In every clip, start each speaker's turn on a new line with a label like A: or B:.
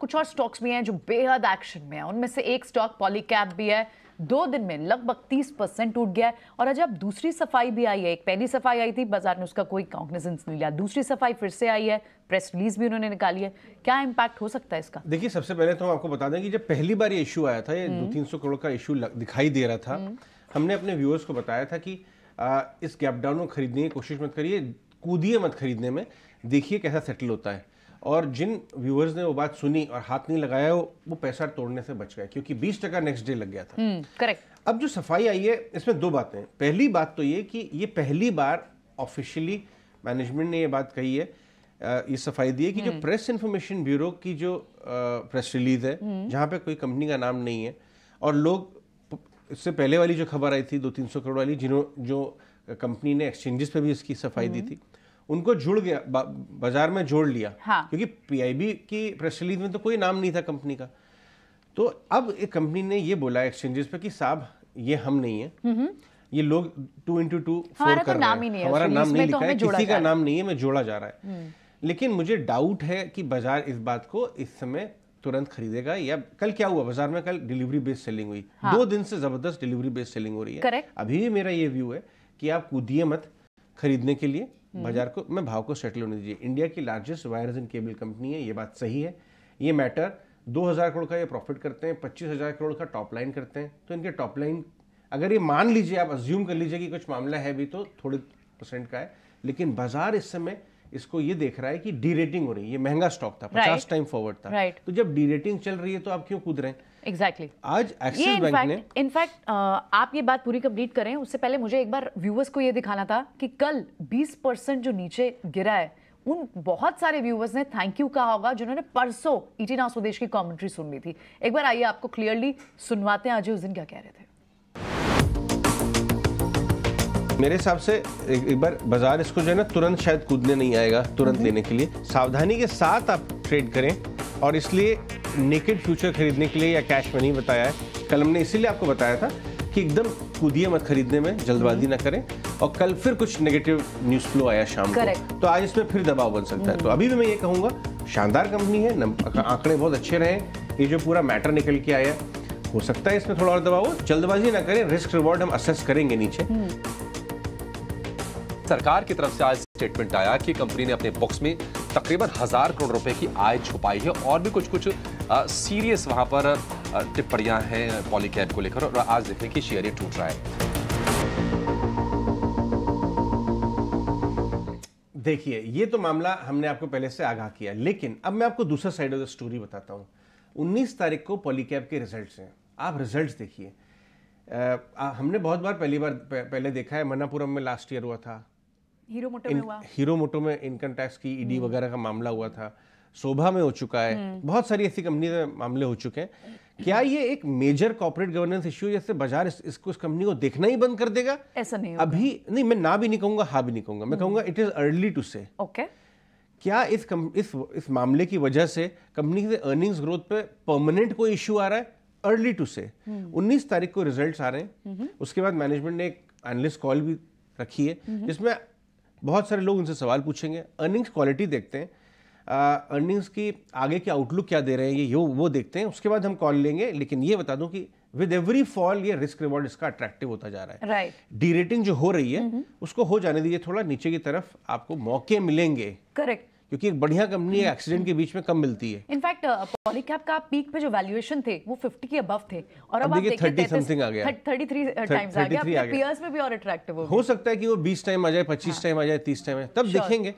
A: कुछ और स्टॉक्स भी हैं जो बेहद एक्शन में है उनमें से एक स्टॉक पॉलीकैप भी है दो दिन में लगभग 30 परसेंट टूट गया है और अजय अब दूसरी सफाई भी आई है एक पहली सफाई आई थी बाजार में उसका कोई कॉन्फिडेंस नहीं लिया दूसरी सफाई फिर से आई है प्रेस रिलीज भी उन्होंने निकाली है क्या इम्पैक्ट हो सकता है इसका देखिए सबसे पहले तो हम आपको बता दें कि जब पहली बार ये इशू आया था दो हम्म। तीन सौ करोड़ का इशू दिखाई दे रहा था हम्म। हमने अपने व्यूअर्स को बताया था कि इस गैपडाउन को खरीदने की कोशिश मत करिए कूदिए मत खरीदने में देखिए कैसा सेटल होता है और जिन व्यूअर्स ने वो बात सुनी और हाथ नहीं लगाया वो पैसा तोड़ने से बच गया क्योंकि बीस टका नेक्स्ट डे लग गया था करेक्ट हम्म, अब जो सफाई आई है इसमें दो बातें पहली बात तो ये कि ये पहली बार ऑफिशियली मैनेजमेंट ने ये बात कही है ये सफाई दी है कि जो प्रेस इन्फॉर्मेशन ब्यूरो की जो प्रेस रिलीज है हम्म। जहाँ पे कोई कंपनी का नाम नहीं है और लोग इससे पहले वाली जो खबर आई थी दो तीन सौ करोड़ वाली जिन्हों जो कंपनी ने एक्सचेंजेस पे भी इसकी सफाई दी हम्म। थी उनको जुड़ गया बाजार में जोड़ लिया हाँ. क्योंकि पीआईबी की प्रेस रिलीज में तो कोई नाम नहीं था कंपनी का तो अब एक कंपनी ने ये बोला एक्सचेंजेस पे कि साहब ये हम नहीं है हम्म, हम्म। ये लोग टू इंटू टू फोर कर रहे हैं हमारा नाम नहीं तो लिखा है किसी का नाम नहीं है मैं जोड़ा जा रहा है हम्म। लेकिन मुझे डाउट है कि बाजार इस बात को इस समय तुरंत खरीदेगा या कल क्या हुआ बाजार में कल डिलीवरी बेस्ड सेलिंग हुई हाँ। दो दिन से जबरदस्त डिलीवरी बेस्ड सेलिंग हो रही है Correct. अभी भी मेरा ये व्यू है कि आप कूदिए मत खरीदने के लिए बाजार को मैं भाव को सेटल होने दीजिए इंडिया की largest wires and cable company है ये बात सही है ये मैटर 2000 करोड़ का ये प्रॉफिट करते हैं 25000 करोड़ का टॉप लाइन करते हैं तो इनके टॉप लाइन अगर ये मान लीजिए आप अज्यूम कर लीजिए कि कुछ मामला है भी तो थोड़े परसेंट का है लेकिन बाजार इस समय इसको ये देख रहा है कि डी रेटिंग हो रही है ये महंगा स्टॉक था पचास टाइम फॉरवर्ड था right. तो जब डी रेटिंग चल रही है तो आप क्यों कूद रहे हैं एग्जैक्टली exactly. आज एक्सिस बैंक fact, ने इनफैक्ट आप ये बात पूरी कंप्लीट करें उससे पहले मुझे एक बार व्यूअर्स को ये दिखाना था कि कल 20 परसेंट जो नीचे गिरा है उन बहुत सारे व्यूवर्स ने थैंक यू कहा होगा जिन्होंने परसों इटी नाउ स्वदेश की कमेंट्री सुन ली थी एक बार आइए आपको क्लियरली सुनवाते हैं आज उस दिन क्या कह रहे थे मेरे हिसाब से एक, बार बाजार इसको जो है ना तुरंत शायद कूदने नहीं आएगा तुरंत हम्म। लेने के लिए सावधानी के साथ आप ट्रेड करें और इसलिए नेकेड फ्यूचर खरीदने के लिए या कैश में नहीं बताया है कल हमने इसीलिए आपको बताया था कि एकदम कूदिए मत खरीदने में जल्दबाजी हम्म। ना करें और कल फिर कुछ नेगेटिव न्यूज फ्लो आया शाम को तो आज इसमें फिर दबाव बन सकता है तो हम्म। अभी भी मैं ये कहूँगा शानदार कंपनी है आंकड़े बहुत अच्छे रहे ये जो पूरा मैटर निकल के आया हो सकता है इसमें थोड़ा और दबाव जल्दबाजी ना करें रिस्क रिवॉर्ड हम असेस करेंगे नीचे सरकार की तरफ से आज स्टेटमेंट आया कि कंपनी ने अपने बुक्स में तकरीबन हजार करोड़ रुपए की आय छुपाई है और भी कुछ कुछ आ, सीरियस वहां पर टिप्पणियां हैं पॉलीकैब को लेकर और आज देखें कि शेयर टूट रहा है देखिए ये तो मामला हमने आपको पहले से आगाह किया लेकिन अब मैं आपको दूसरा साइड ऑफ द स्टोरी बताता हूं उन्नीस तारीख को पॉलीकैब के रिजल्ट हैं आप रिजल्ट देखिए हमने बहुत बार पहली बार पहले देखा है मनापुरम में लास्ट ईयर हुआ था हीरो मोटो में हुआ हीरो मोटो में इनकम टैक्स की ईडी e हम्म। वगैरह का मामला हुआ था शोभा में हो चुका है हम्म। बहुत सारी ऐसी कंपनी में मामले हो चुके हैं क्या ये एक मेजर कॉर्पोरेट गवर्नेंस इश्यू जैसे बाजार इस, इसको इस कंपनी को देखना ही बंद कर देगा ऐसा नहीं अभी नहीं मैं ना भी नहीं कहूंगा हा भी नहीं कहूंगा मैं हम्म। कहूंगा it is early to say okay क्या इस कम, इस इस मामले की वजह से कंपनी के अर्निंग्स ग्रोथ पे परमानेंट कोई इश्यू आ रहा है अर्ली टू से 19 तारीख को रिजल्ट्स आ रहे हैं उसके बाद मैनेजमेंट ने एक एनालिस्ट कॉल भी रखी है जिसमें बहुत सारे लोग उनसे सवाल पूछेंगे अर्निंग्स क्वालिटी देखते हैं अर्निंग्स की आगे की आउटलुक क्या दे रहे हैं ये यो वो देखते हैं उसके बाद हम कॉल लेंगे लेकिन ये बता दूं कि विद एवरी फॉल ये रिस्क रिवॉर्ड इसका अट्रैक्टिव होता जा रहा है राइट right. डी रेटिंग जो हो रही है उसको हो जाने दीजिए थोड़ा नीचे की तरफ आपको मौके मिलेंगे करेक्ट क्योंकि एक बढ़िया कंपनी एक्सीडेंट के बीच में कम मिलती है इनफैक्ट पॉलीकैप uh, का पीक पे जो वैल्यूएशन थे वो 50 के अबव थे और अब, अब देखिए 30 समथिंग आ गया 33 टाइम्स uh, आ गया पीयर्स में भी और अट्रैक्टिव हो सकता है कि वो 20 टाइम आ जाए 25 टाइम हाँ। आ जाए 30 टाइम आ तब देखेंगे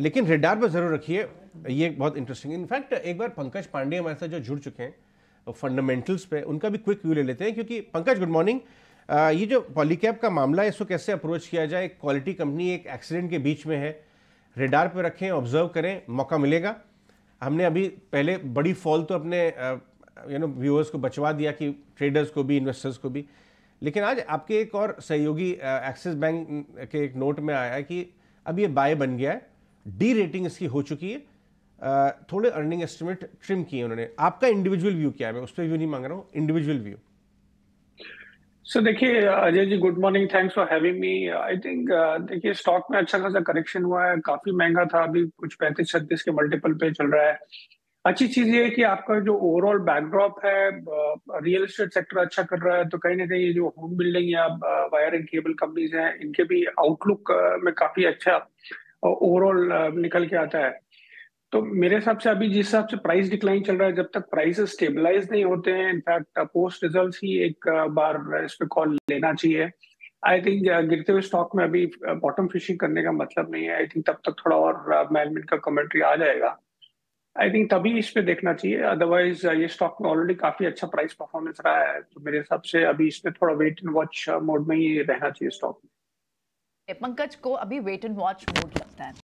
A: लेकिन रेडार पर जरूर रखिए ये बहुत इंटरेस्टिंग इनफैक्ट एक बार पंकज पांडे हमारे साथ जो जुड़ चुके हैं फंडामेंटल्स पे उनका भी क्विक व्यू ले लेते हैं क्योंकि पंकज गुड मॉर्निंग ये जो पॉलीकैप का मामला है इसको कैसे अप्रोच किया जाए क्वालिटी कंपनी एक एक्सीडेंट के बीच में है रेडार पर रखें ऑब्जर्व करें मौका मिलेगा हमने अभी पहले बड़ी फॉल तो अपने यू नो व्यूअर्स को बचवा दिया कि ट्रेडर्स को भी इन्वेस्टर्स को भी लेकिन आज आपके एक और सहयोगी एक्सिस बैंक के एक नोट में आया कि अब ये बाय बन गया है डी रेटिंग इसकी हो चुकी है थोड़े अर्निंग एस्टिमेट ट्रिम किए उन्होंने आपका इंडिविजुअल व्यू क्या है मैं उस पर व्यू नहीं मांग रहा हूँ इंडिविजुअल व्यू सो देखिए Ajay ji good morning thanks for having me I think देखिए स्टॉक में अच्छा खासा करेक्शन हुआ है काफी महंगा था अभी कुछ पैंतीस छत्तीस के मल्टीपल पे चल रहा है अच्छी चीज ये है कि आपका जो ओवरऑल बैकड्रॉप है रियल एस्टेट सेक्टर अच्छा कर रहा है तो कहीं ना कहीं ये जो होम बिल्डिंग या वायर एंड केबल कंपनीज हैं इनके भी आउटलुक में काफी अच्छा ओवरऑल निकल के आता है तो मेरे हिसाब से अभी जिस हिसाब से प्राइस डिक्लाइन चल रहा है जब तक प्राइस स्टेबलाइज नहीं होते हैं इनफैक्ट पोस्ट रिजल्ट ही एक बार इस पर कॉल लेना चाहिए आई थिंक गिरते हुए स्टॉक में अभी बॉटम फिशिंग करने का मतलब नहीं है आई थिंक तब तक थोड़ा और मैनेजमेंट का कमेंट्री आ जाएगा आई थिंक तभी इस पे देखना चाहिए अदरवाइज ये स्टॉक में ऑलरेडी काफी अच्छा प्राइस परफॉर्मेंस रहा है तो मेरे हिसाब से अभी इसमें थोड़ा वेट एंड वॉच मोड में ही रहना चाहिए स्टॉक में पंकज को अभी वेट एंड वॉच मोड लगता है